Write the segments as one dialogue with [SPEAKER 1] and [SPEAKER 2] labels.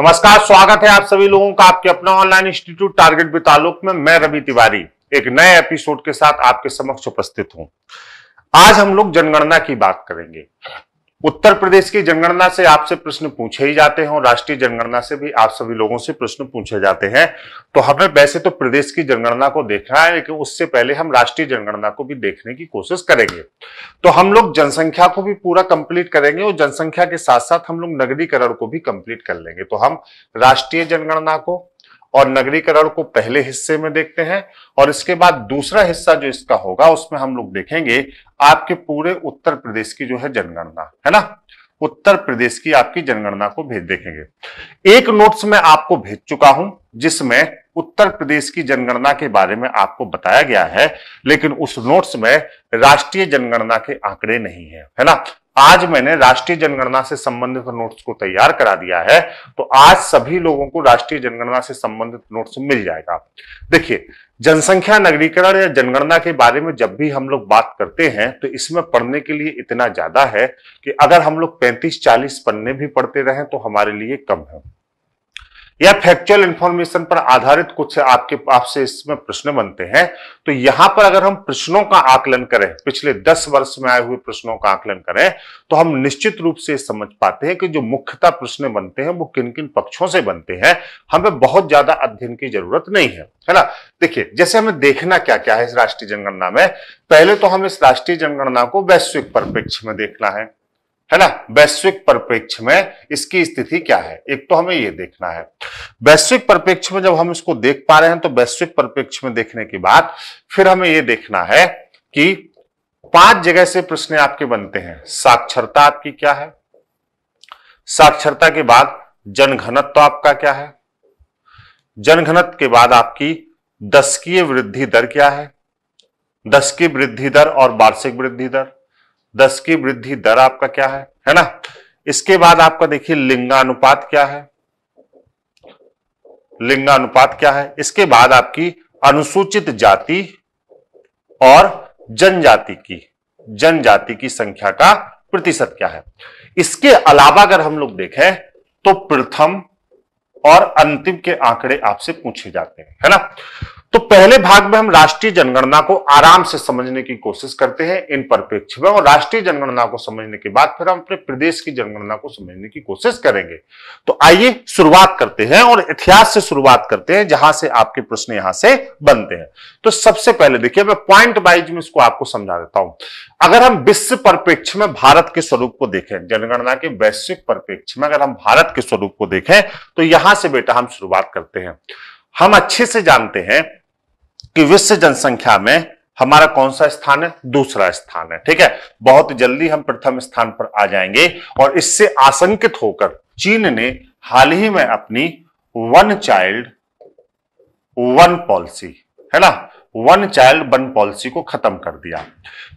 [SPEAKER 1] नमस्कार स्वागत है आप सभी लोगों का आपके अपना ऑनलाइन इंस्टीट्यूट टारगेट बितालुक में मैं रवि तिवारी एक नए एपिसोड के साथ आपके समक्ष उपस्थित हूं आज हम लोग जनगणना की बात करेंगे उत्तर प्रदेश की जनगणना से आपसे प्रश्न पूछे ही जाते हैं और राष्ट्रीय जनगणना से भी आप सभी लोगों से प्रश्न पूछे जाते हैं तो हमें वैसे तो प्रदेश की जनगणना को देखना है लेकिन उससे पहले हम राष्ट्रीय जनगणना को भी देखने की कोशिश करेंगे तो हम लोग जनसंख्या को भी पूरा कंप्लीट करेंगे और जनसंख्या के साथ साथ हम लोग नगरीकरण को भी कंप्लीट कर लेंगे तो हम राष्ट्रीय जनगणना को और नगरीकरण को पहले हिस्से में देखते हैं और इसके बाद दूसरा हिस्सा जो इसका होगा उसमें हम लोग देखेंगे आपके पूरे उत्तर प्रदेश की जो है जनगणना है ना उत्तर प्रदेश की आपकी जनगणना को भेज देखेंगे एक नोट्स में आपको भेज चुका हूं जिसमें उत्तर प्रदेश की जनगणना के बारे में आपको बताया गया है लेकिन उस नोट्स में राष्ट्रीय जनगणना के आंकड़े नहीं है है ना आज मैंने राष्ट्रीय जनगणना से संबंधित नोट्स को तैयार करा दिया है तो आज सभी लोगों को राष्ट्रीय जनगणना से संबंधित नोट्स मिल जाएगा देखिए जनसंख्या नगरीकरण या जनगणना के बारे में जब भी हम लोग बात करते हैं तो इसमें पढ़ने के लिए इतना ज्यादा है कि अगर हम लोग 35-40 पन्ने भी पढ़ते रहें तो हमारे लिए कम है या फैक्चुअल इंफॉर्मेशन पर आधारित कुछ आपके आपसे इसमें प्रश्न बनते हैं तो यहां पर अगर हम प्रश्नों का आकलन करें पिछले दस वर्ष में आए हुए प्रश्नों का आकलन करें तो हम निश्चित रूप से समझ पाते हैं कि जो मुख्यतः प्रश्न बनते हैं वो किन किन पक्षों से बनते हैं हमें बहुत ज्यादा अध्ययन की जरूरत नहीं है है ना देखिए जैसे हमें देखना क्या क्या है इस राष्ट्रीय जनगणना में पहले तो हम इस राष्ट्रीय जनगणना को वैश्विक परिप्रेक्ष्य में देखना है है ना वैश्विक परिप्रेक्ष्य में इसकी स्थिति क्या है एक तो हमें ये देखना है वैश्विक परिप्रेक्ष्य में जब हम इसको देख पा रहे हैं तो वैश्विक परिप्रेक्ष्य में देखने के बाद फिर हमें ये देखना है कि पांच जगह से प्रश्न आपके बनते हैं साक्षरता आपकी क्या है साक्षरता के बाद जनघनत्व तो आपका क्या है जनघनत्व के बाद आपकी दशकीय वृद्धि दर क्या है दशकीय वृद्धि दर और वार्षिक वृद्धि दर दस की वृद्धि दर आपका क्या है है ना इसके बाद आपका देखिए लिंगानुपात क्या है लिंगानुपात क्या है इसके बाद आपकी अनुसूचित जाति और जनजाति की जनजाति की संख्या का प्रतिशत क्या है इसके अलावा अगर हम लोग देखें तो प्रथम और अंतिम के आंकड़े आपसे पूछे जाते हैं है ना तो पहले भाग में हम राष्ट्रीय जनगणना को आराम से समझने की कोशिश करते हैं इन परिप्रेक्ष्य में और राष्ट्रीय जनगणना को समझने के बाद फिर हम अपने प्रदेश की जनगणना को समझने की कोशिश करेंगे तो आइए शुरुआत करते हैं और इतिहास से शुरुआत करते हैं जहां से आपके प्रश्न यहां से बनते हैं तो सबसे पहले देखिए मैं पॉइंट वाइज में इसको आपको समझा देता हूं अगर हम विश्व परिप्रेक्ष्य में भारत के स्वरूप को देखें जनगणना के वैश्विक परिप्रेक्ष्य में अगर हम भारत के स्वरूप को देखें तो यहां से बेटा हम शुरुआत करते हैं हम अच्छे से जानते हैं कि विश्व जनसंख्या में हमारा कौन सा स्थान है दूसरा स्थान है ठीक है बहुत जल्दी हम प्रथम स्थान पर आ जाएंगे और इससे आशंकित होकर चीन ने हाल ही में अपनी वन चाइल्ड वन पॉलिसी है ना वन चाइल्ड वन पॉलिसी को खत्म कर दिया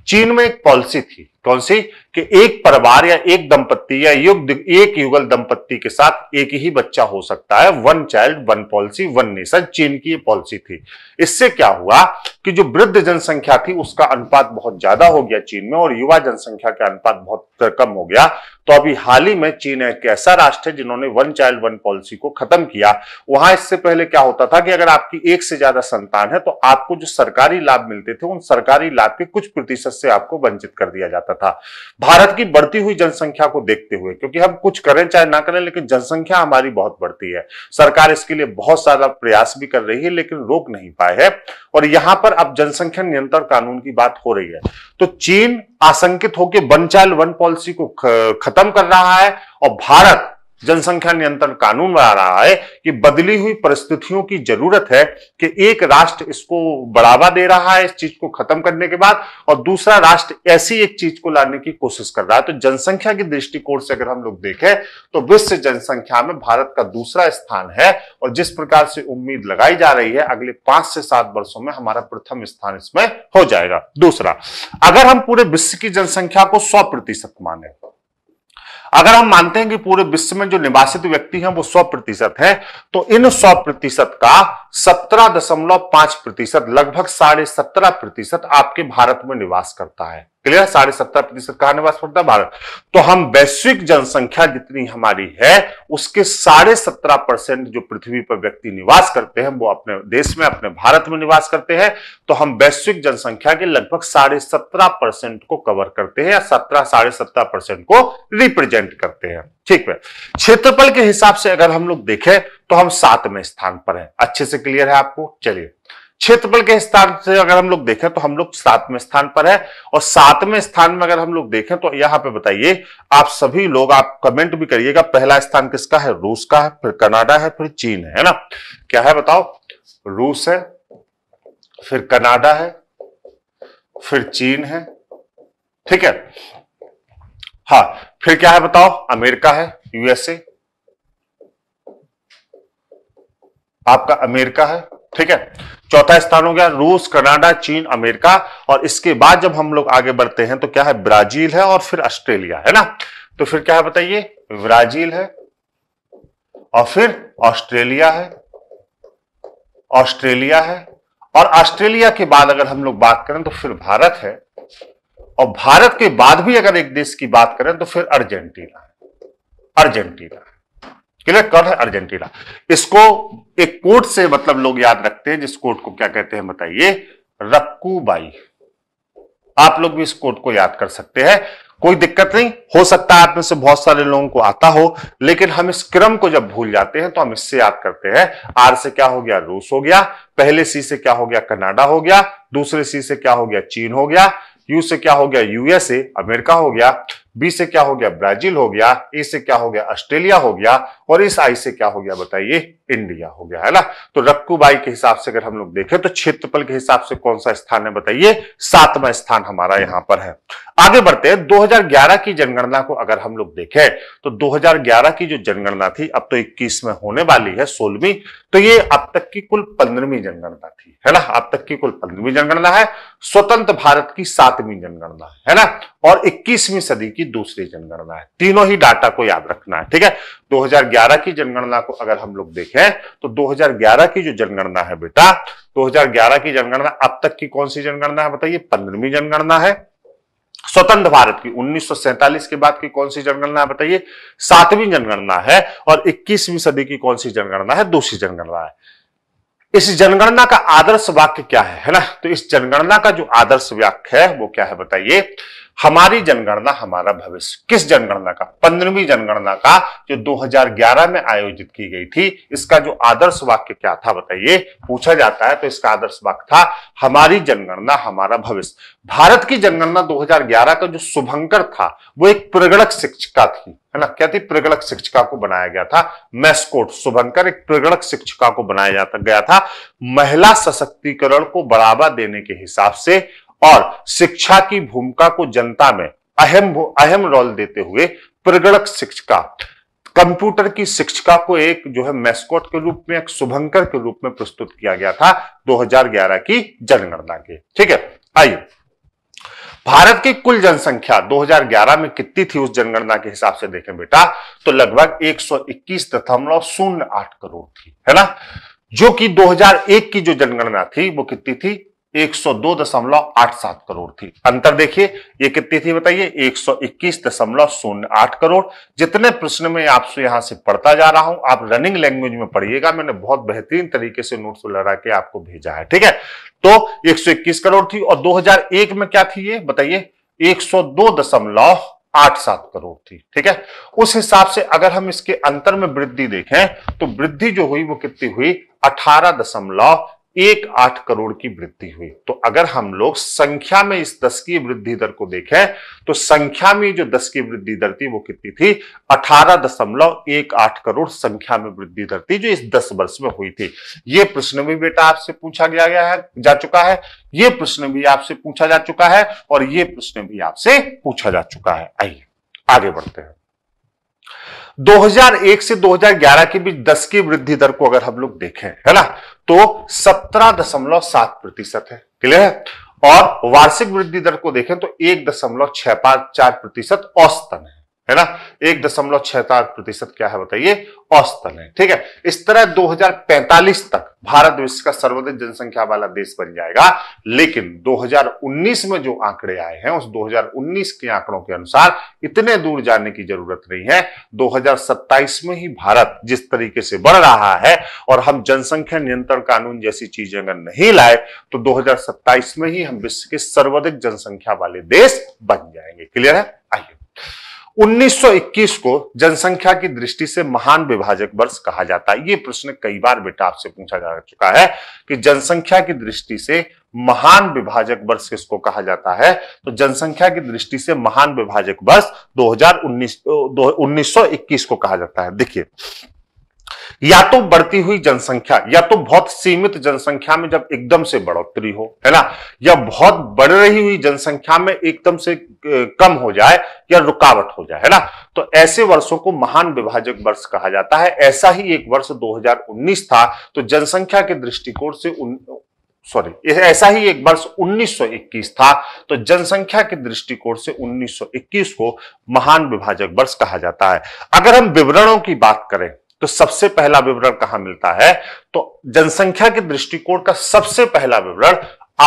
[SPEAKER 1] चीन में एक पॉलिसी थी कौन सी कि एक परिवार या एक दंपत्ति या युग एक युगल दंपत्ति के साथ एक ही बच्चा हो सकता है one child one policy one nation चीन की पॉलिसी थी इससे क्या हुआ कि जो वृद्ध जनसंख्या थी उसका अनुपात बहुत ज्यादा हो गया चीन में और युवा जनसंख्या का अनुपात बहुत कम हो गया तो अभी हाल ही में चीन एक ऐसा राष्ट्र है जिन्होंने वन चाइल्ड वन पॉलिसी को खत्म किया वहां इससे पहले क्या होता था कि अगर आपकी एक से ज्यादा संतान है तो आपको जो सरकारी लाभ मिलते थे उन सरकारी लाभ के कुछ प्रतिशत से आपको वंचित कर दिया जाता सकता था भारत की बढ़ती हुई जनसंख्या को देखते हुए क्योंकि हम कुछ करें चाहे ना करें लेकिन जनसंख्या हमारी बहुत बढ़ती है सरकार इसके लिए बहुत सारा प्रयास भी कर रही है लेकिन रोक नहीं पाए है और यहां पर अब जनसंख्या नियंत्रण कानून की बात हो रही है तो चीन आशंकित होकर वन चाइल्ड वन पॉलिसी को खत्म कर रहा है और भारत जनसंख्या नियंत्रण कानून बना आ रहा है कि बदली हुई परिस्थितियों की जरूरत है कि एक राष्ट्र इसको बढ़ावा दे रहा है इस चीज को खत्म करने के बाद और दूसरा राष्ट्र ऐसी एक चीज को लाने की कोशिश कर रहा है तो जनसंख्या के दृष्टिकोण से अगर हम लोग देखें तो विश्व जनसंख्या में भारत का दूसरा स्थान है और जिस प्रकार से उम्मीद लगाई जा रही है अगले पांच से सात वर्षों में हमारा प्रथम स्थान इसमें हो जाएगा दूसरा अगर हम पूरे विश्व की जनसंख्या को सौ प्रतिशत माने अगर हम मानते हैं कि पूरे विश्व में जो निवासित व्यक्ति हैं वो 100 प्रतिशत है तो इन 100 प्रतिशत का 17.5 प्रतिशत लगभग साढ़े सत्रह प्रतिशत आपके भारत में निवास करता है क्लियर साढ़े सत्तर प्रतिशत कहा निवास वाला भारत तो हम वैश्विक जनसंख्या जितनी हमारी है उसके साढ़े सत्रह परसेंट जो पृथ्वी पर व्यक्ति निवास करते हैं वो अपने देश में अपने भारत में निवास करते हैं तो हम वैश्विक जनसंख्या के लगभग साढ़े सत्रह परसेंट को कवर करते हैं या सत्रह साढ़े सत्रह परसेंट को रिप्रेजेंट करते हैं ठीक है क्षेत्रफल के हिसाब से अगर हम लोग देखें तो हम सातवें स्थान पर है अच्छे से क्लियर है आपको चलिए क्षेत्रफल के स्थान से अगर हम लोग देखें तो हम लोग सातवें स्थान पर है और सातवें स्थान में अगर हम लोग देखें तो यहां पे बताइए आप सभी लोग आप कमेंट भी करिएगा पहला स्थान किसका है रूस का है फिर कनाडा है फिर चीन है, है ना क्या है बताओ रूस है फिर कनाडा है फिर चीन है ठीक है हाँ फिर क्या है बताओ अमेरिका है यूएसए आपका अमेरिका है ठीक है चौथा स्थान हो गया रूस कनाडा चीन अमेरिका और इसके बाद जब हम लोग आगे बढ़ते हैं तो क्या है ब्राजील है और फिर ऑस्ट्रेलिया है ना तो फिर क्या है बताइए ब्राजील है और फिर ऑस्ट्रेलिया है ऑस्ट्रेलिया है और ऑस्ट्रेलिया के बाद अगर हम लोग बात करें तो फिर भारत है और भारत के बाद भी अगर एक देश की बात करें तो फिर अर्जेंटीना है अर्जेंटीना क्लियर कर है अर्जेंटीना इसको एक कोट से मतलब लोग याद रखते हैं जिस कोट को क्या कहते हैं बताइए रक्कूबाई आप लोग भी इस कोट को याद कर सकते हैं कोई दिक्कत नहीं हो सकता है आप में से बहुत सारे लोगों को आता हो लेकिन हम इस क्रम को जब भूल जाते हैं तो हम इससे याद करते हैं आर से क्या हो गया रूस हो गया पहले सी से क्या हो गया कनाडा हो गया दूसरे सी से क्या हो गया चीन हो गया यू से क्या हो गया यूएसए अमेरिका हो गया बी से क्या हो गया ब्राजील हो गया ए से क्या हो गया ऑस्ट्रेलिया हो गया और इस आई से क्या हो गया बताइए इंडिया हो गया है ना तो रक्कू बाई के हिसाब से अगर हम लोग देखें तो क्षेत्रफल के हिसाब से कौन सा स्थान है बताइए सातवां स्थान हमारा यहां पर है आगे बढ़ते हैं 2011 की जनगणना को अगर हम लोग देखें तो 2011 की जो जनगणना थी अब तो 21 में होने वाली है सोलहवीं तो ये अब तक की कुल पंद्रहवीं जनगणना थी है ना अब तक की कुल पंद्रहवीं जनगणना है स्वतंत्र भारत की सातवीं जनगणना है ना और इक्कीसवीं सदी की की दूसरी जनगणना है तीनों ही डाटा को याद रखना है ठीक है 2011 की जनगणना को अगर हम लोग देखें तो 2011 की जो जनगणना है बेटा 2011 की जनगणना अब तक की कौन सी जनगणना है बताइए पंद्रहवीं जनगणना है स्वतंत्र भारत की उन्नीस के बाद की कौन सी जनगणना है बताइए सातवीं जनगणना है और इक्कीसवीं सदी की कौन सी जनगणना है दूसरी जनगणना है इस जनगणना का आदर्श वाक्य क्या है है ना तो इस जनगणना का जो आदर्श वाक्य है वो क्या है बताइए हमारी जनगणना हमारा भविष्य किस जनगणना का पंद्रहवीं जनगणना का जो 2011 में आयोजित की गई थी इसका जो आदर्श वाक्य क्या था बताइए पूछा जाता है तो इसका आदर्श वाक्य था हमारी जनगणना हमारा भविष्य भारत की जनगणना 2011 का जो शुभंकर था वो एक प्रगणक शिक्षिका थी है ना क्या थी प्रगणक शिक्षिका को बनाया गया था मैस्कोट शुभंकर एक प्रगणक शिक्षिका को बनाया जाता गया था महिला सशक्तिकरण को बढ़ावा देने के हिसाब से और शिक्षा की भूमिका को जनता में अहम अहम रोल देते हुए प्रगणक शिक्षिका कंप्यूटर की शिक्षिका को एक जो है मैस्कोट के रूप में एक शुभंकर के रूप में प्रस्तुत किया गया था 2011 की जनगणना के ठीक है आइए भारत की कुल जनसंख्या 2011 में कितनी थी उस जनगणना के हिसाब से देखें बेटा तो लगभग एक करोड़ थी है ना जो कि 2001 की जो जनगणना थी वो कितनी थी 102.87 करोड़ थी अंतर देखिए ये कितनी थी बताइए 121.08 करोड़ जितने प्रश्न में आपसे यहां से पढ़ता जा रहा हूं आप रनिंग लैंग्वेज में पढ़िएगा मैंने बहुत बेहतरीन तरीके से नोट्स लड़ा के आपको भेजा है ठीक है तो 121 करोड़ थी और 2001 में क्या थी ये बताइए 102.87 करोड़ थी ठीक है उस हिसाब से अगर हम इसके अंतर में वृद्धि देखें तो वृद्धि जो हुई वो कितनी हुई अठारह दशमलव एक आठ करोड़ की वृद्धि हुई तो अगर हम लोग संख्या में इस दस की वृद्धि दर को देखें तो संख्या में जो दस की वृद्धि दर थी वो कितनी थी अठारह दशमलव एक आठ करोड़ संख्या में वृद्धि दर थी जो इस दस वर्ष में हुई थी ये प्रश्न भी बेटा आपसे पूछा गया गया है जा चुका है ये प्रश्न भी आपसे पूछा जा चुका है और ये प्रश्न भी आपसे पूछा जा चुका है आइए आगे बढ़ते हैं 2001 से 2011 के बीच 10 की वृद्धि दर को अगर हम लोग देखें है ना तो 17.7 प्रतिशत है क्लियर है और वार्षिक वृद्धि दर को देखें तो एक दशमलव छह पांच चार प्रतिशत औसतन है है ना एक दशमलव छह सात प्रतिशत क्या है बताइए औसतन है ठीक है इस तरह 2045 तक भारत विश्व का सर्वाधिक जनसंख्या वाला देश बन जाएगा लेकिन 2019 में जो आंकड़े आए हैं उस 2019 के आंकड़ों के अनुसार इतने दूर जाने की जरूरत नहीं है 2027 में ही भारत जिस तरीके से बढ़ रहा है और हम जनसंख्या नियंत्रण कानून जैसी चीजें अगर नहीं लाए तो दो में ही हम विश्व के सर्वाधिक जनसंख्या वाले देश बन जाएंगे क्लियर है आइए 1921 को जनसंख्या की दृष्टि से महान विभाजक वर्ष कहा जाता है ये प्रश्न कई बार बेटा आपसे पूछा जा चुका है कि जनसंख्या की दृष्टि से महान विभाजक वर्ष किसको कहा जाता है तो जनसंख्या की दृष्टि से महान विभाजक वर्ष 2019 1921 को कहा जाता है देखिए या तो बढ़ती हुई जनसंख्या या तो बहुत सीमित जनसंख्या में जब एकदम से बढ़ोतरी हो है ना या बहुत बढ़ रही हुई जनसंख्या में एकदम से कम हो जाए या रुकावट हो जाए है ना तो ऐसे वर्षों को महान विभाजक वर्ष कहा जाता है ऐसा ही एक वर्ष 2019 था तो जनसंख्या के दृष्टिकोण से उन... सॉरी ऐसा ही एक वर्ष 1921 था तो जनसंख्या के दृष्टिकोण से 1921 को महान विभाजक वर्ष कहा जाता है अगर हम विवरणों की बात करें तो सबसे पहला विवरण कहां मिलता है तो जनसंख्या के दृष्टिकोण का सबसे पहला विवरण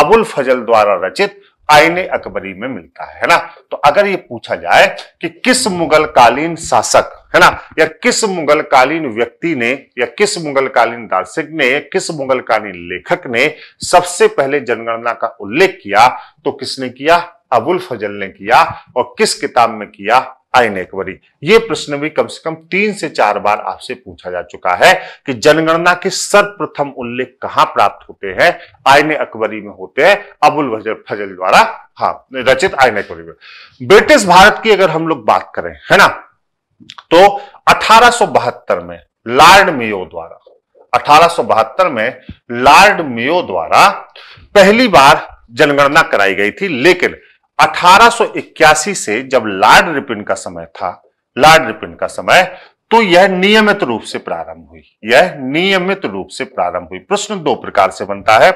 [SPEAKER 1] अबुल फजल द्वारा रचित आईने अकबरी में मिलता है ना तो अगर ये पूछा जाए कि किस मुगल कालीन शासक है ना या किस मुगल कालीन व्यक्ति ने या किस मुगल कालीन दार्शनिक ने या किस मुगल कालीन लेखक ने सबसे पहले जनगणना का उल्लेख किया तो किसने किया अबुल फजल ने किया और किस किताब में किया आईने एक बारी ये प्रश्न भी कम से कम तीन से चार बार आपसे पूछा जा चुका है कि जनगणना के सर्वप्रथम उल्लेख कहां प्राप्त होते हैं आईने अकबरी में होते हैं अबुल फजल फजल द्वारा हाँ रचित आईने अकबरी में ब्रिटिश भारत की अगर हम लोग बात करें है ना तो अठारह में लॉर्ड मेयो द्वारा अठारह में लॉर्ड मेयो द्वारा पहली बार जनगणना कराई गई थी लेकिन 1881 से जब लॉर्ड रिपिन का समय था लॉर्ड रिपिन का समय तो यह नियमित रूप से प्रारंभ हुई यह नियमित रूप से प्रारंभ हुई प्रश्न दो प्रकार से बनता है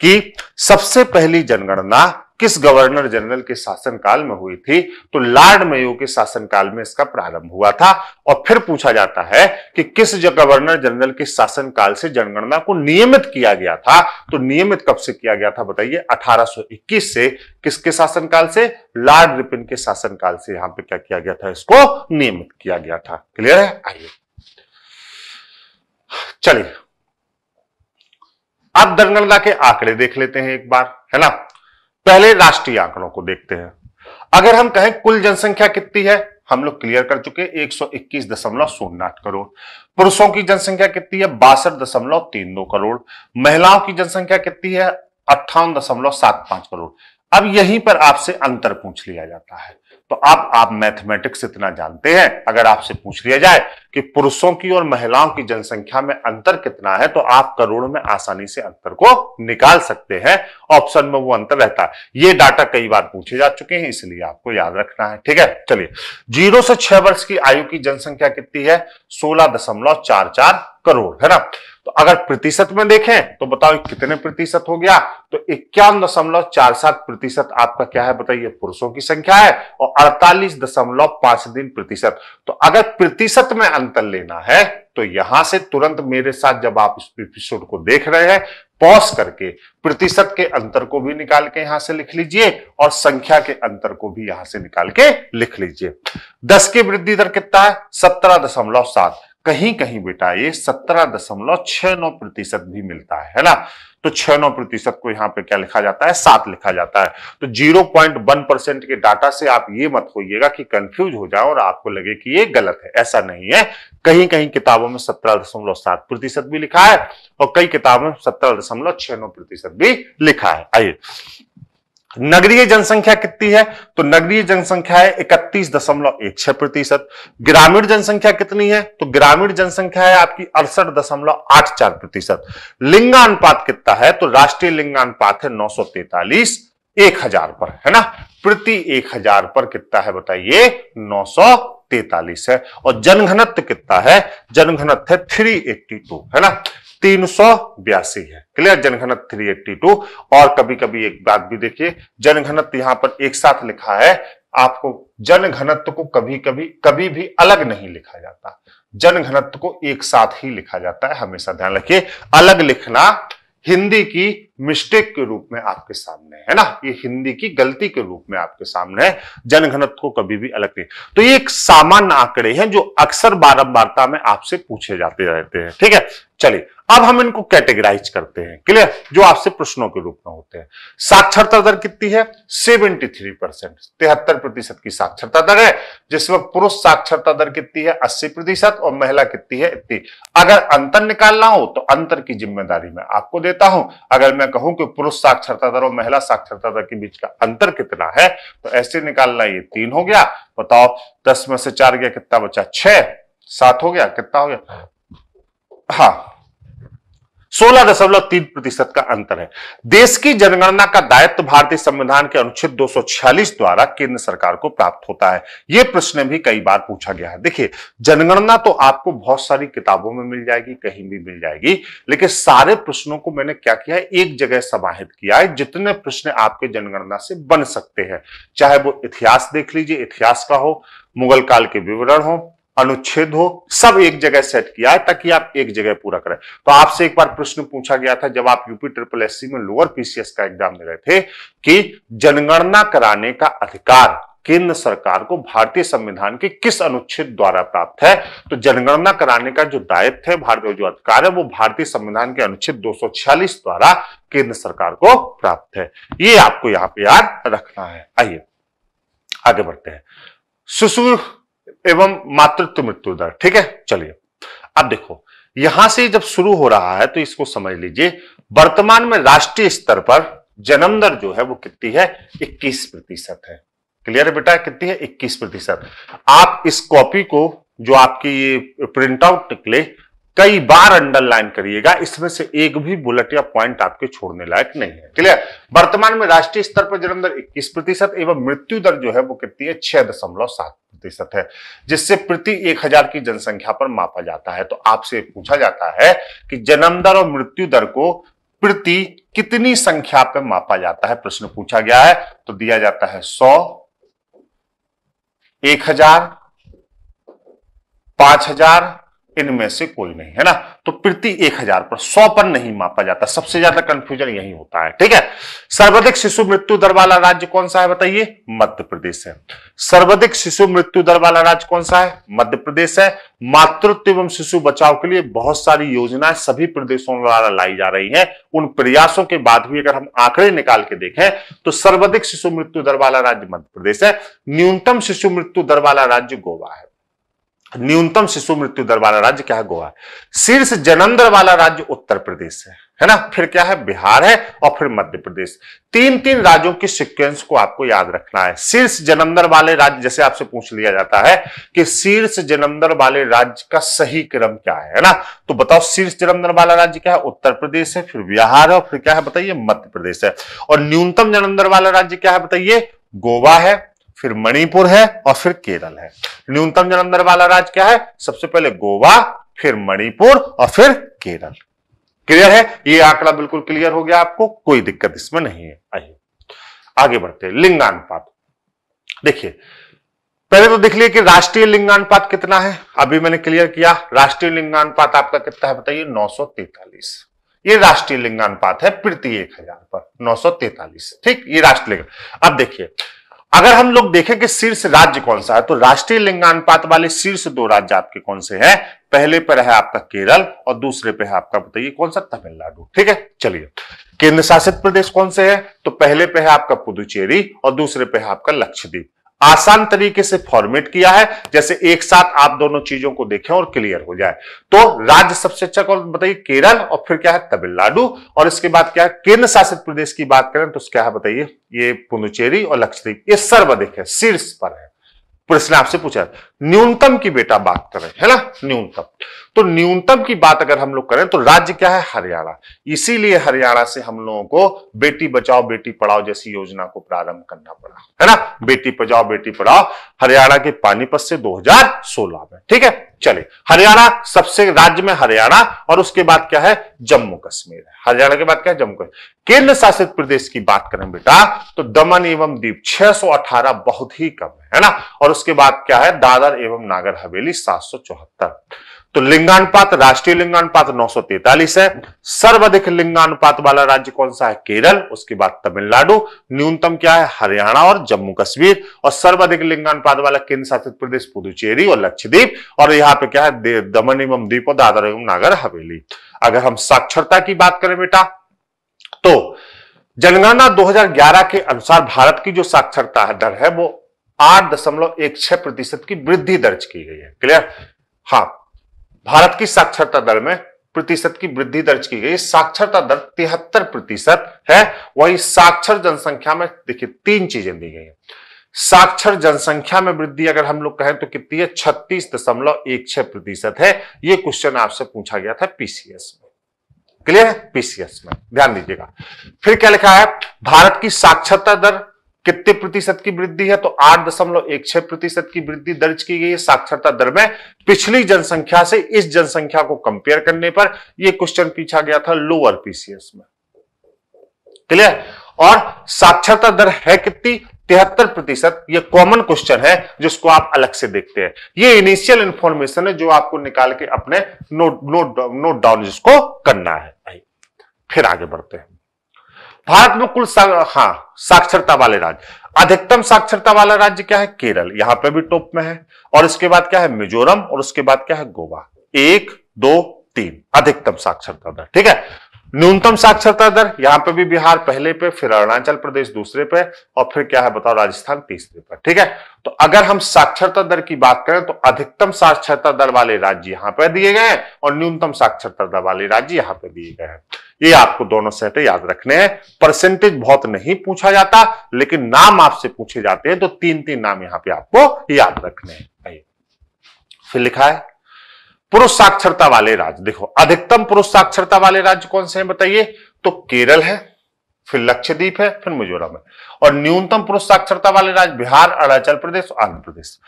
[SPEAKER 1] कि सबसे पहली जनगणना किस गवर्नर जनरल के शासनकाल में हुई थी तो लॉर्ड मेयो के शासनकाल में इसका प्रारंभ हुआ था और फिर पूछा जाता है कि किस गवर्नर जनरल के शासनकाल से जनगणना को नियमित किया गया था तो नियमित कब से किया गया था बताइए 1821 से किसके शासनकाल से लॉर्ड रिपिन के शासनकाल से यहां पे क्या किया गया था इसको नियमित किया गया था क्लियर है आइए चलिए आप जनगणना के आंकड़े देख लेते हैं एक बार है ना पहले राष्ट्रीय आंकड़ों को देखते हैं अगर हम कहें कुल जनसंख्या कितनी है हम लोग क्लियर कर चुके एक सौ इक्कीस दशमलव शून्य आठ करोड़ पुरुषों की जनसंख्या कितनी है बासठ दशमलव तीन दो करोड़ महिलाओं की जनसंख्या कितनी है अट्ठावन दशमलव सात पांच करोड़ अब यहीं पर आपसे अंतर पूछ लिया जाता है तो आप आप मैथमेटिक्स इतना जानते हैं अगर आपसे पूछ लिया जाए कि पुरुषों की और महिलाओं की जनसंख्या में अंतर कितना है तो आप करोड़ में आसानी से अंतर को निकाल सकते हैं ऑप्शन में वो अंतर रहता है ये डाटा कई बार पूछे जा चुके हैं इसलिए आपको याद रखना है ठीक है चलिए जीरो से छह वर्ष की आयु की जनसंख्या कितनी है सोलह दशमलव चार चार करोड़ है ना तो अगर प्रतिशत में देखें तो बताओ कितने प्रतिशत हो गया तो इक्यावन दशमलव चार सात प्रतिशत आपका क्या है बताइए पुरुषों की संख्या है और अड़तालीस दशमलव पांच दिन प्रतिशत तो अगर प्रतिशत में अंतर लेना है तो यहां से तुरंत मेरे साथ जब आप इस एपिसोड को देख रहे हैं पॉज करके प्रतिशत के अंतर को भी निकाल के यहां से लिख लीजिए और संख्या के अंतर को भी यहां से निकाल के लिख लीजिए दस की वृद्धि दर कितना है सत्रह दशमलव सात कहीं कहीं बेटा ये सत्रह दशमलव छह नौ प्रतिशत भी मिलता है है ना तो छह नौ प्रतिशत को यहाँ पे क्या लिखा जाता है सात लिखा जाता है तो जीरो पॉइंट वन परसेंट के डाटा से आप ये मत होइएगा कि कंफ्यूज हो जाओ और आपको लगे कि ये गलत है ऐसा नहीं है कहीं कहीं किताबों में सत्रह दशमलव सात प्रतिशत भी लिखा है और कई किताबों में सत्रह दशमलव छह नौ प्रतिशत भी लिखा है आइए नगरीय जनसंख्या कितनी है तो नगरीय जनसंख्या है इकतीस दशमलव एक छह प्रतिशत ग्रामीण जनसंख्या कितनी है तो ग्रामीण जनसंख्या है आपकी अड़सठ दशमलव आठ चार प्रतिशत लिंगानुपात कितना है तो राष्ट्रीय लिंगानुपात है नौ सौ तैतालीस एक हजार पर है ना प्रति एक हजार पर कितना है बताइए नौ सौ तैतालीस है और जनघनत्व कितना है जनघनत्व है थ्री एट्टी टू है ना तीन सौ बयासी है क्लियर जनघनत 382 और कभी कभी एक बात भी देखिए जनघनत यहां पर एक साथ लिखा है आपको जन घनत्व को कभी कभी कभी भी अलग नहीं लिखा जाता जन घनत्व को एक साथ ही लिखा जाता है हमेशा ध्यान रखिए अलग लिखना हिंदी की मिस्टेक के रूप में आपके सामने है ना ये हिंदी की गलती के रूप में आपके सामने है जनघनत्व को कभी भी अलग नहीं तो ये एक सामान्य आंकड़े हैं जो अक्सर बारंबारता में आपसे पूछे जाते रहते हैं ठीक है चलिए अब हम इनको कैटेगराइज करते हैं क्लियर जो आपसे प्रश्नों के रूप में होते हैं साक्षरता दर कितनी है 73 परसेंट तिहत्तर प्रतिशत की साक्षरता दर है जिसमें पुरुष साक्षरता दर कितनी है 80 प्रतिशत और महिला कितनी है इतनी अगर अंतर निकालना हो तो अंतर की जिम्मेदारी मैं आपको देता हूं अगर मैं कहूं कि पुरुष साक्षरता दर और महिला साक्षरता दर के बीच का अंतर कितना है तो ऐसे निकालना ये तीन हो गया बताओ दस में से चार गया कितना बचा छह सात हो गया कितना हो गया हा सोलह दशमलव तीन प्रतिशत का अंतर है देश की जनगणना का दायित्व भारतीय संविधान के अनुच्छेद 246 द्वारा केंद्र सरकार को प्राप्त होता है यह प्रश्न भी कई बार पूछा गया है देखिए जनगणना तो आपको बहुत सारी किताबों में मिल जाएगी कहीं भी मिल जाएगी लेकिन सारे प्रश्नों को मैंने क्या किया है एक जगह समाहित किया है जितने प्रश्न आपके जनगणना से बन सकते हैं चाहे वो इतिहास देख लीजिए इतिहास का हो मुगल काल के विवरण हो अनुच्छेद हो सब एक जगह सेट किया है ताकि आप एक जगह पूरा करें तो आपसे एक बार प्रश्न पूछा गया था जब आप यूपी ट्रिपल एससी में लोअर पीसीएस का एग्जाम दे रहे थे कि जनगणना कराने का अधिकार केंद्र सरकार को भारतीय संविधान के किस अनुच्छेद द्वारा प्राप्त है तो जनगणना कराने का जो दायित्व है भारतीय जो अधिकार है वो भारतीय संविधान के अनुच्छेद 246 द्वारा केंद्र सरकार को प्राप्त है ये आपको यहां पे याद रखना है आइए आगे बढ़ते हैं सुशु एवं मातृत्व मृत्यु दर ठीक है चलिए अब देखो यहां से जब शुरू हो रहा है तो इसको समझ लीजिए वर्तमान में राष्ट्रीय स्तर पर जन्म दर जो है वो कितनी है 21 प्रतिशत है क्लियर बेटा कितनी है 21 प्रतिशत आप इस कॉपी को जो आपकी ये प्रिंट आउट निकले कई बार अंडरलाइन करिएगा इसमें से एक भी बुलेट या पॉइंट आपके छोड़ने लायक नहीं है क्लियर वर्तमान में राष्ट्रीय स्तर पर जन्म दर इक्कीस प्रतिशत एवं मृत्यु दर जो है वो कितनी है छह दशमलव सात प्रतिशत है जिससे प्रति एक हजार की जनसंख्या पर मापा जाता है तो आपसे पूछा जाता है कि जन्म दर और मृत्यु दर को प्रति कितनी संख्या पर मापा जाता है प्रश्न पूछा गया है तो दिया जाता है सौ एक हजार पांच हजार इनमें से कोई नहीं है ना तो प्रति एक हजार पर सौ पर नहीं मापा जाता सबसे ज्यादा कंफ्यूजन यही होता है ठीक है सर्वाधिक शिशु मृत्यु दर वाला राज्य कौन सा है बताइए मध्य प्रदेश है सर्वाधिक शिशु मृत्यु दर वाला राज्य कौन सा है मध्य प्रदेश है मातृत्व एवं शिशु बचाव के लिए बहुत सारी योजनाएं सभी प्रदेशों द्वारा लाई जा रही है उन प्रयासों के बाद भी अगर हम आंकड़े निकाल के देखें तो सर्वाधिक शिशु मृत्यु दर वाला राज्य मध्य प्रदेश है न्यूनतम शिशु मृत्यु दर वाला राज्य गोवा है न्यूनतम शिशु मृत्यु दर वाला राज्य क्या है गोवा शीर्ष जनंदर दर वाला राज्य उत्तर प्रदेश है है ना फिर क्या है बिहार है और फिर मध्य प्रदेश तीन तीन राज्यों की सिक्वेंस को आपको याद रखना है शीर्ष जन्म दर वाले राज्य जैसे आपसे पूछ लिया जाता है कि शीर्ष जन्म दर वाले राज्य का सही क्रम क्या है ना तो बताओ शीर्ष जन्म दर वाला राज्य क्या है उत्तर प्रदेश है फिर बिहार है और फिर क्या है बताइए मध्य प्रदेश है और न्यूनतम जन्म दर वाला राज्य क्या है बताइए गोवा है फिर मणिपुर है और फिर केरल है न्यूनतम जलंधर वाला राज्य क्या है सबसे पहले गोवा फिर मणिपुर और फिर केरल क्लियर है ये आंकड़ा बिल्कुल क्लियर हो गया आपको कोई दिक्कत इसमें नहीं है आइए आगे बढ़ते हैं लिंगानुपात देखिए पहले तो देख लिए कि राष्ट्रीय लिंगानुपात कितना है अभी मैंने क्लियर किया राष्ट्रीय लिंगानुपात आपका कितना है बताइए नौ ये राष्ट्रीय लिंगानुपात है प्रति एक हजार पर नौ ठीक ये राष्ट्रीय अब देखिए अगर हम लोग देखें कि शीर्ष राज्य कौन सा है तो राष्ट्रीय लिंगानुपात वाले शीर्ष दो राज्य आपके कौन से हैं पहले पर है आपका केरल और दूसरे पे है आपका बताइए कौन सा तमिलनाडु ठीक है चलिए केंद्र शासित प्रदेश कौन से है तो पहले पे है आपका पुदुचेरी और दूसरे पे है आपका लक्षद्वीप आसान तरीके से फॉर्मेट किया है जैसे एक साथ आप दोनों चीजों को देखें और क्लियर हो जाए तो राज्य सबसे अच्छा कौन बताइए केरल और फिर क्या है तमिलनाडु और इसके बाद क्या है केंद्र शासित प्रदेश की बात करें तो क्या है बताइए ये पुदुचेरी और लक्षद्वीप ये सर्वाधिक है शीर्ष पर है प्रश्न आपसे पूछा न्यूनतम की बेटा बात करें है ना न्यूनतम तो न्यूनतम की बात अगर हम लोग करें तो राज्य क्या है हरियाणा इसीलिए हरियाणा से हम लोगों को बेटी बचाओ बेटी पढ़ाओ जैसी योजना को प्रारंभ करना पड़ा है ना बेटी बचाओ बेटी पढ़ाओ हरियाणा के पानीपत से 2016 में ठीक है चले हरियाणा सबसे राज्य में हरियाणा और उसके बाद क्या है जम्मू कश्मीर हरियाणा के बाद क्या है जम्मू कश्मीर केंद्र शासित प्रदेश की बात करें बेटा तो दमन एवं द्वीप छह बहुत ही कम है ना और उसके बाद क्या है दादा हजार एवं नागर हवेली सात सौ चौहत्तर तो लिंगानुपात राष्ट्रीय लिंगानुपात 943 है सर्वाधिक लिंगानुपात वाला राज्य कौन सा है केरल उसके बाद तमिलनाडु न्यूनतम क्या है हरियाणा और जम्मू कश्मीर और सर्वाधिक लिंगानुपात वाला केंद्र शासित प्रदेश पुदुचेरी और लक्षद्वीप और यहाँ पे क्या है दमन एवं द्वीप और दादर एवं नागर हवेली अगर हम साक्षरता की बात करें बेटा तो जनगणना 2011 के अनुसार भारत की जो साक्षरता दर है वो आठ दशमलव एक छह प्रतिशत की वृद्धि दर्ज की गई है क्लियर हाँ भारत की साक्षरता दर में प्रतिशत की वृद्धि दर्ज की गई साक्षरता दर तिहत्तर प्रतिशत है वही साक्षर जनसंख्या में देखिए तीन चीजें दी गई हैं साक्षर जनसंख्या में वृद्धि अगर हम लोग कहें तो कितनी है छत्तीस दशमलव एक छह प्रतिशत है यह क्वेश्चन आपसे पूछा गया था पीसीएस में क्लियर है पीसीएस में ध्यान दीजिएगा फिर क्या लिखा है भारत की साक्षरता दर कितने प्रतिशत की वृद्धि है तो आठ दशमलव एक छह प्रतिशत की वृद्धि दर्ज की गई है साक्षरता दर में पिछली जनसंख्या से इस जनसंख्या को कंपेयर करने पर यह क्वेश्चन पीछा गया था लोअर पीसीएस में क्लियर और साक्षरता दर है कितनी तिहत्तर प्रतिशत यह कॉमन क्वेश्चन है जिसको आप अलग से देखते हैं ये इनिशियल इंफॉर्मेशन है जो आपको निकाल के अपने नोट नोट नोट डाउन जिसको करना है फिर आगे बढ़ते हैं भारत में कुल सा, हाँ साक्षरता वाले राज्य अधिकतम साक्षरता वाला राज्य क्या है केरल यहां पे भी टॉप में है और इसके बाद क्या है मिजोरम और उसके बाद क्या है गोवा एक दो तीन अधिकतम साक्षरता दर ठीक है न्यूनतम साक्षरता दर यहां पे भी बिहार पहले पे फिर अरुणाचल प्रदेश दूसरे पे और फिर क्या है बताओ राजस्थान तीसरे पर ठीक है तो अगर हम साक्षरता दर की बात करें तो अधिकतम साक्षरता दर वाले राज्य यहां पर दिए गए हैं और न्यूनतम साक्षरता दर वाले राज्य यहां पर दिए गए हैं ये आपको दोनों सेट याद रखने हैं परसेंटेज बहुत नहीं पूछा जाता लेकिन नाम आपसे पूछे जाते हैं तो तीन तीन नाम यहाँ पे आपको याद रखने हैं फिर लिखा है पुरुष साक्षरता वाले राज्य देखो अधिकतम पुरुष साक्षरता वाले राज्य कौन से हैं बताइए तो केरल है फिर लक्षद्वीप है फिर मिजोरम है और न्यूनतम पुरुष साक्षरता वाले राज्य बिहार अरुणाचल प्रदेश आंध्र प्रदेश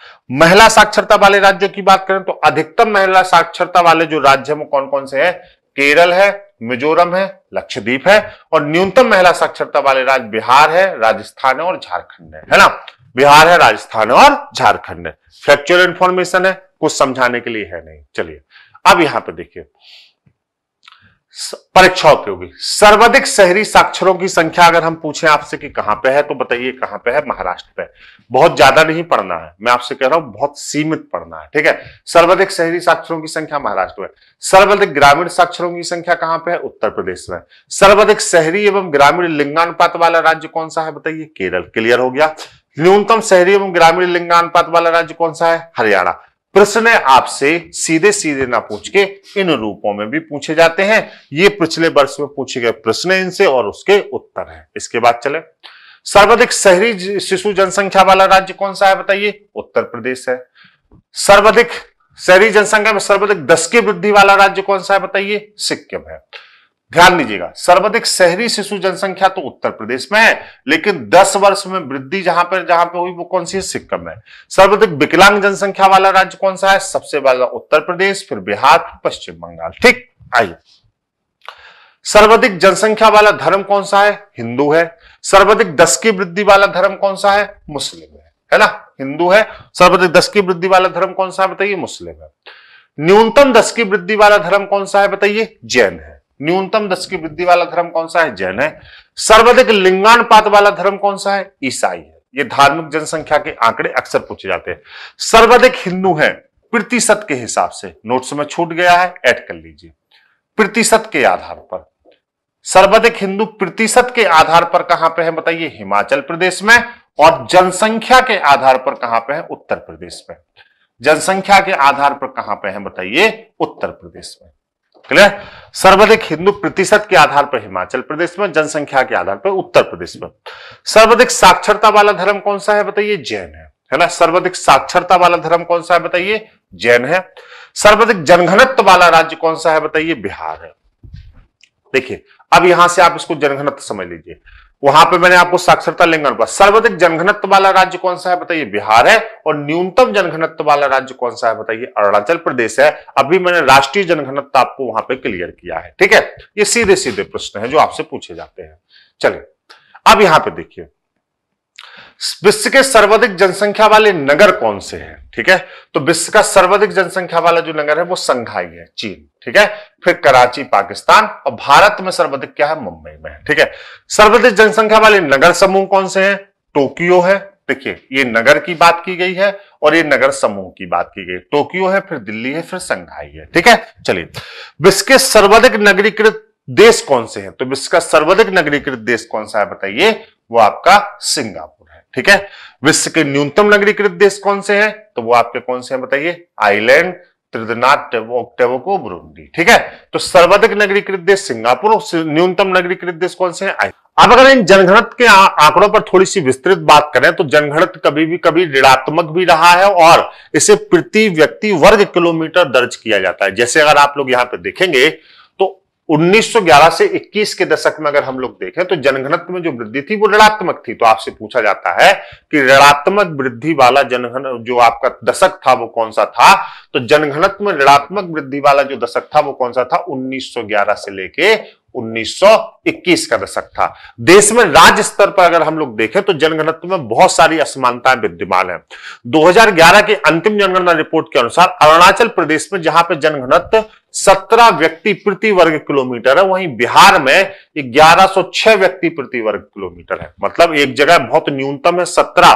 [SPEAKER 1] महिला साक्षरता वाले राज्यों की बात करें तो अधिकतम महिला साक्षरता वाले जो राज्य हैं वो कौन कौन से हैं केरल है मिजोरम है लक्षद्वीप है और न्यूनतम महिला साक्षरता वाले राज्य बिहार है राजस्थान है और झारखंड है है ना बिहार है राजस्थान और झारखंड है फैक्चुअल इंफॉर्मेशन है कुछ समझाने के लिए है नहीं चलिए अब यहां पर देखिए परीक्षा उपयोगी सर्वाधिक शहरी साक्षरों की संख्या अगर हम पूछें आपसे कि कहां पे है तो बताइए कहां पे है महाराष्ट्र पे बहुत ज्यादा नहीं पढ़ना है मैं आपसे कह रहा हूं बहुत सीमित पढ़ना है ठीक है सर्वाधिक शहरी साक्षरों की संख्या महाराष्ट्र में सर्वाधिक ग्रामीण साक्षरों की संख्या कहां पे है उत्तर प्रदेश में सर्वाधिक शहरी एवं ग्रामीण लिंगानुपात वाला राज्य कौन सा है बताइए केरल क्लियर हो गया न्यूनतम शहरी एवं ग्रामीण लिंगानुपात वाला राज्य कौन सा है हरियाणा प्रश्न आपसे सीधे सीधे ना पूछ के इन रूपों में भी पूछे जाते हैं ये पिछले वर्ष में पूछे गए प्रश्न इनसे और उसके उत्तर है इसके बाद चले सर्वाधिक शहरी शिशु जनसंख्या वाला राज्य कौन सा है बताइए उत्तर प्रदेश है सर्वाधिक शहरी जनसंख्या में सर्वाधिक दस की वृद्धि वाला राज्य कौन सा है बताइए सिक्किम है ध्यान दीजिएगा सर्वाधिक शहरी शिशु जनसंख्या तो उत्तर प्रदेश में है लेकिन 10 वर्ष में वृद्धि जहां पर जहां पे हुई वो कौन सी है सिक्किम में सर्वाधिक विकलांग जनसंख्या वाला राज्य कौन सा है सबसे ज्यादा उत्तर प्रदेश फिर बिहार पश्चिम बंगाल ठीक आइए सर्वाधिक जनसंख्या वाला धर्म कौन सा है हिंदू है सर्वाधिक दस की वृद्धि वाला धर्म कौन सा है मुस्लिम है है ना हिंदू है सर्वाधिक दस की वृद्धि वाला धर्म कौन सा है बताइए मुस्लिम है न्यूनतम दस की वृद्धि वाला धर्म कौन सा है बताइए जैन है न्यूनतम दस की वृद्धि वाला धर्म कौन सा है जैन है सर्वाधिक लिंगानुपात वाला धर्म कौन सा है ईसाई है ये धार्मिक जनसंख्या के आंकड़े अक्सर पूछे जाते हैं सर्वाधिक हिंदू है प्रतिशत के हिसाब से नोट्स में छूट गया है ऐड कर लीजिए प्रतिशत के आधार पर सर्वाधिक हिंदू प्रतिशत के आधार पर कहां पे है बताइए हिमाचल प्रदेश में और जनसंख्या के आधार पर कहां पे है उत्तर प्रदेश में जनसंख्या के आधार पर कहां पे है बताइए उत्तर प्रदेश में क्लियर सर्वाधिक हिंदू प्रतिशत के आधार पर हिमाचल प्रदेश में जनसंख्या के आधार पर उत्तर प्रदेश में सर्वाधिक साक्षरता वाला धर्म कौन सा है बताइए जैन है है ना सर्वाधिक साक्षरता वाला धर्म कौन सा है बताइए जैन है सर्वाधिक जनघनत्व वाला राज्य कौन सा है बताइए बिहार है देखिए अब यहां से आप इसको जनघनत्व समझ लीजिए वहां पे मैंने आपको साक्षरता लिंगन अनुपात सर्वाधिक जनघनत्व वाला राज्य कौन सा है बताइए बिहार है और न्यूनतम जनघनत्व वाला राज्य कौन सा है बताइए अरुणाचल प्रदेश है अभी मैंने राष्ट्रीय जनघनत्व आपको वहां पे क्लियर किया है ठीक है ये सीधे सीधे प्रश्न है जो आपसे पूछे जाते हैं चलिए अब यहां पे देखिए विश्व के सर्वाधिक जनसंख्या वाले नगर कौन से हैं ठीक है तो विश्व का सर्वाधिक जनसंख्या वाला जो नगर है वो संघाई है चीन ठीक है फिर कराची पाकिस्तान और भारत में सर्वाधिक क्या है मुंबई में ठीक है सर्वाधिक जनसंख्या वाले नगर समूह कौन से हैं टोक्यो है देखिए ये नगर की बात की गई है और ये नगर समूह की बात की गई टोक्यो है फिर दिल्ली है फिर संघाई है ठीक है चलिए विश्व के सर्वाधिक नगरीकृत देश कौन से हैं तो विश्व का सर्वाधिक नगरीकृत देश कौन सा है बताइए वो आपका सिंगापुर है ठीक है विश्व के न्यूनतम नगरीकृत देश कौन से हैं तो वो आपके कौन से हैं बताइए आइलैंड त्रिदनाथ टेवोको बुरुंडी ठीक है तो सर्वाधिक नगरीकृत देश सिंगापुर और न्यूनतम नगरीकृत देश कौन से हैं अब अगर इन जनगणत के आंकड़ों पर थोड़ी सी विस्तृत बात करें तो जनगणत कभी भी कभी ऋणात्मक भी रहा है और इसे प्रति व्यक्ति वर्ग किलोमीटर दर्ज किया जाता है जैसे अगर आप लोग यहां पर देखेंगे 1911 से 21 के दशक में अगर हम लोग देखें तो जनघनत्व में जो वृद्धि थी वो ऋणात्मक थी तो आपसे पूछा जाता है कि ऋणात्मक वृद्धि वाला जनघन जो आपका दशक था वो कौन सा था तो जनघनत्व में ऋणात्मक वृद्धि वाला जो दशक था वो कौन सा था 1911 से लेके 1921 का दशक था देश में राज्य स्तर पर अगर हम लोग देखें तो जनघनत्व में बहुत सारी असमानताएं विद्यमान है 2011 की अंतिम जनगणना रिपोर्ट के अनुसार अरुणाचल प्रदेश में जहां पे जनघनत्व 17 व्यक्ति प्रति वर्ग किलोमीटर है वहीं बिहार में 1106 व्यक्ति प्रति वर्ग किलोमीटर है मतलब एक जगह बहुत न्यूनतम है सत्रह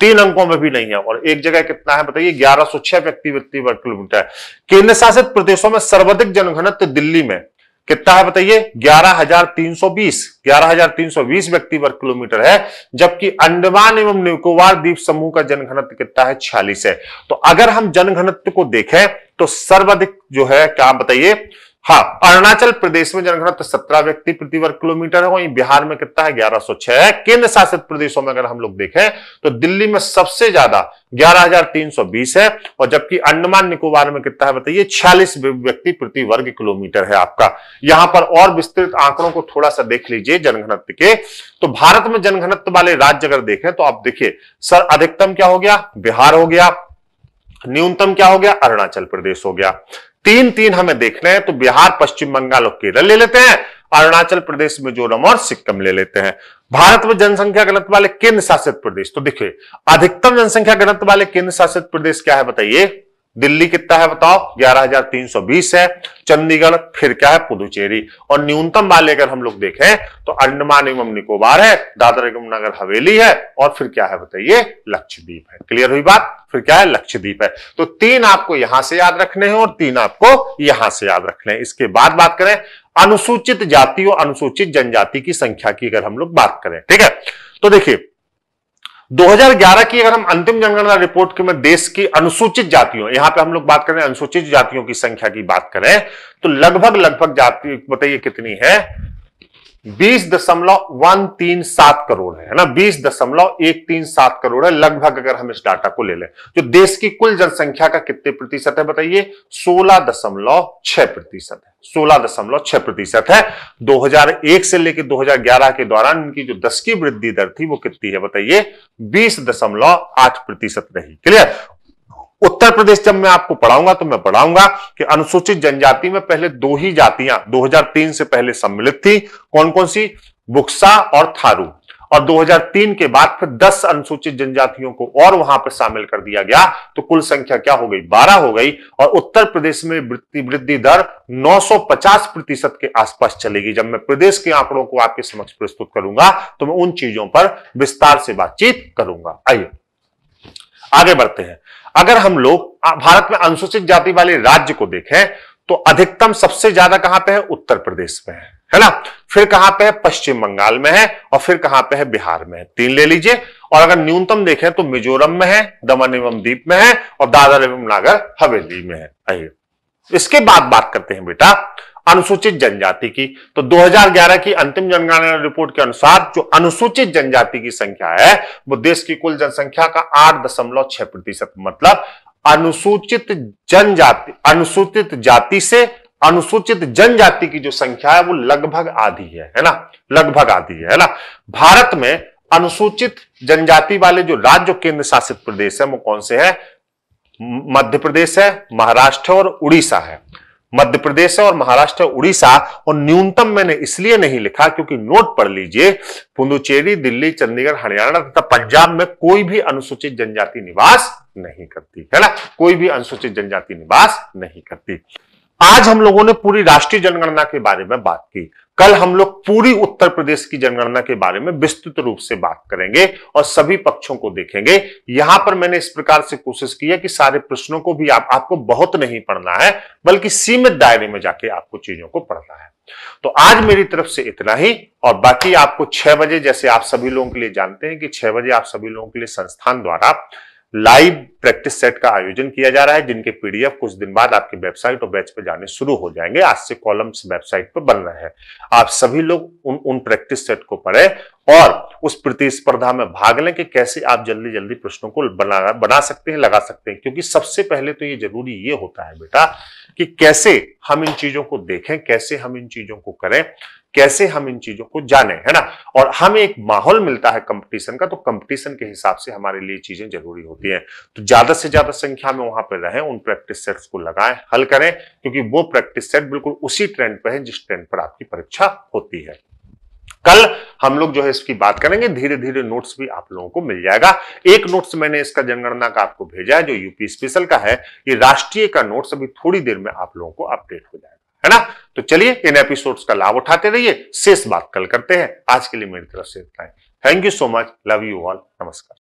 [SPEAKER 1] तीन अंकों में भी नहीं है और एक जगह कितना है बताइए 1106 व्यक्ति प्रति वर्ग किलोमीटर है केंद्र शासित प्रदेशों में सर्वाधिक जनघनत्व दिल्ली में कितना है बताइए 11,320 11,320 व्यक्ति वर्ग किलोमीटर है जबकि अंडमान एवं निकोबार द्वीप समूह का जनघनत्व कितना है 46 है तो अगर हम जनघनत्व को देखें तो सर्वाधिक जो है क्या बताइए हाँ अरुणाचल प्रदेश में जनघनत्व सत्रह व्यक्ति प्रति वर्ग किलोमीटर है वहीं बिहार में कितना है 1106 केंद्र शासित प्रदेशों में अगर हम लोग देखें तो दिल्ली में सबसे ज्यादा 11,320 है और जबकि अंडमान निकोबार में कितना है बताइए 46 व्यक्ति प्रति वर्ग किलोमीटर है आपका यहां पर और विस्तृत आंकड़ों को थोड़ा सा देख लीजिए जनघनत्व के तो भारत में जनघनत्व वाले राज्य अगर देखें तो आप देखिए सर अधिकतम क्या हो गया बिहार हो गया न्यूनतम क्या हो गया अरुणाचल प्रदेश हो गया तीन तीन हमें देखने हैं तो बिहार पश्चिम बंगाल और केरल ले लेते हैं अरुणाचल प्रदेश मिजोरम और सिक्किम ले लेते हैं भारत में जनसंख्या गणत वाले केंद्र शासित प्रदेश तो देखिए अधिकतम जनसंख्या गणत वाले केंद्र शासित प्रदेश क्या है बताइए दिल्ली कितना है बताओ 11,320 है चंडीगढ़ फिर क्या है पुदुचेरी और न्यूनतम वाले अगर हम लोग देखें तो अंडमान एवं निकोबार है दादर एवं नगर हवेली है और फिर क्या है बताइए लक्षद्वीप है क्लियर हुई बात फिर क्या है लक्षद्वीप है तो तीन आपको यहां से याद रखने हैं और तीन आपको यहां से याद रखने हैं इसके बाद बात करें अनुसूचित जाति और अनुसूचित जनजाति की संख्या की अगर हम लोग बात करें ठीक है तो देखिए 2011 की अगर हम अंतिम जनगणना रिपोर्ट के में देश की अनुसूचित जातियों यहां पे हम लोग बात करें अनुसूचित जातियों की संख्या की बात करें तो लगभग लगभग जाति बताइए कितनी है बीस दशमलव वन तीन सात करोड़ है ना बीस दशमलव एक तीन सात करोड़ है लगभग अगर हम इस डाटा को ले लें जो देश की कुल जनसंख्या का कितने प्रतिशत है बताइए सोलह दशमलव छह प्रतिशत है सोलह दशमलव छह प्रतिशत है 2001 से लेकर 2011 के दौरान इनकी जो दस की वृद्धि दर थी वो कितनी है बताइए बीस दशमलव आठ प्रतिशत रही क्लियर उत्तर प्रदेश जब मैं आपको पढ़ाऊंगा तो मैं पढ़ाऊंगा कि अनुसूचित जनजाति में पहले दो ही जातियां 2003 से पहले सम्मिलित थी कौन कौन सी बुक्सा और थारू और 2003 के बाद फिर 10 अनुसूचित जनजातियों को और वहां पर शामिल कर दिया गया तो कुल संख्या क्या हो गई 12 हो गई और उत्तर प्रदेश में वृद्धि दर 950 प्रतिशत के आसपास चलेगी जब मैं प्रदेश के आंकड़ों को आपके समक्ष प्रस्तुत करूंगा तो मैं उन चीजों पर विस्तार से बातचीत करूंगा आइए आगे बढ़ते हैं अगर हम लोग भारत में अनुसूचित जाति वाले राज्य को देखें तो अधिकतम सबसे ज्यादा कहां पे है उत्तर प्रदेश में है है ना फिर कहां पे है पश्चिम बंगाल में है और फिर कहां पे है बिहार में है तीन ले लीजिए और अगर न्यूनतम देखें तो मिजोरम में है दमन एवं दीप में है और दादर एवं नागर हवेली में है आइए इसके बाद बात करते हैं बेटा अनुसूचित जनजाति की तो 2011 की अंतिम जनगणना रिपोर्ट के अनुसार जो अनुसूचित जनजाति की संख्या है वो देश की कुल जनसंख्या का आठ दशमलव छह प्रतिशत मतलब अनुसूचित जनजाति अनुसूचित जाति से अनुसूचित जनजाति की जो संख्या है वो लगभग आधी है है ना लगभग आधी है, है ना भारत में अनुसूचित जनजाति वाले जो राज्य केंद्र शासित प्रदेश है वो कौन से है मध्य प्रदेश है महाराष्ट्र और उड़ीसा है मध्य प्रदेश और महाराष्ट्र उड़ीसा और न्यूनतम मैंने इसलिए नहीं लिखा क्योंकि नोट पढ़ लीजिए पुदुचेरी दिल्ली चंडीगढ़ हरियाणा तथा पंजाब में कोई भी अनुसूचित जनजाति निवास नहीं करती है ना कोई भी अनुसूचित जनजाति निवास नहीं करती आज हम लोगों ने पूरी राष्ट्रीय जनगणना के बारे में बात की कल हम लोग पूरी उत्तर प्रदेश की जनगणना के बारे में विस्तृत रूप से बात करेंगे और सभी पक्षों को देखेंगे यहां पर मैंने इस प्रकार से कोशिश की है कि सारे प्रश्नों को भी आप आपको बहुत नहीं पढ़ना है बल्कि सीमित दायरे में जाके आपको चीजों को पढ़ना है तो आज मेरी तरफ से इतना ही और बाकी आपको छह बजे जैसे आप सभी लोगों के लिए जानते हैं कि छह बजे आप सभी लोगों के लिए संस्थान द्वारा लाइव प्रैक्टिस सेट का आयोजन किया जा रहा है जिनके पीडीएफ कुछ दिन बाद आपकी वेबसाइट और बैच पर जाने शुरू हो जाएंगे आज से कॉलम्स वेबसाइट पर बन रहे हैं आप सभी लोग उन उन प्रैक्टिस सेट को पढ़े और उस प्रतिस्पर्धा में भाग लें कि कैसे आप जल्दी जल्दी प्रश्नों को बना बना सकते हैं लगा सकते हैं क्योंकि सबसे पहले तो ये जरूरी ये होता है बेटा कि कैसे हम इन चीजों को देखें कैसे हम इन चीजों को करें कैसे हम इन चीजों को जाने है ना और हमें एक माहौल मिलता है कंपटीशन का तो कंपटीशन के हिसाब से हमारे लिए चीजें जरूरी होती हैं तो ज्यादा से ज्यादा संख्या में वहां पर रहें उन प्रैक्टिस सेट्स को लगाएं हल करें क्योंकि वो प्रैक्टिस सेट बिल्कुल उसी ट्रेंड पर है जिस ट्रेंड पर आपकी परीक्षा होती है कल हम लोग जो है इसकी बात करेंगे धीरे धीरे नोट्स भी आप लोगों को मिल जाएगा एक नोट्स मैंने इसका जनगणना का आपको भेजा है जो यूपी स्पेशल का है ये राष्ट्रीय का नोट्स अभी थोड़ी देर में आप लोगों को अपडेट हो जाएगा है ना तो चलिए इन एपिसोड्स का लाभ उठाते रहिए शेष बात कल करते हैं आज के लिए मेरी तरफ से इतना ही thank you so much love you all नमस्कार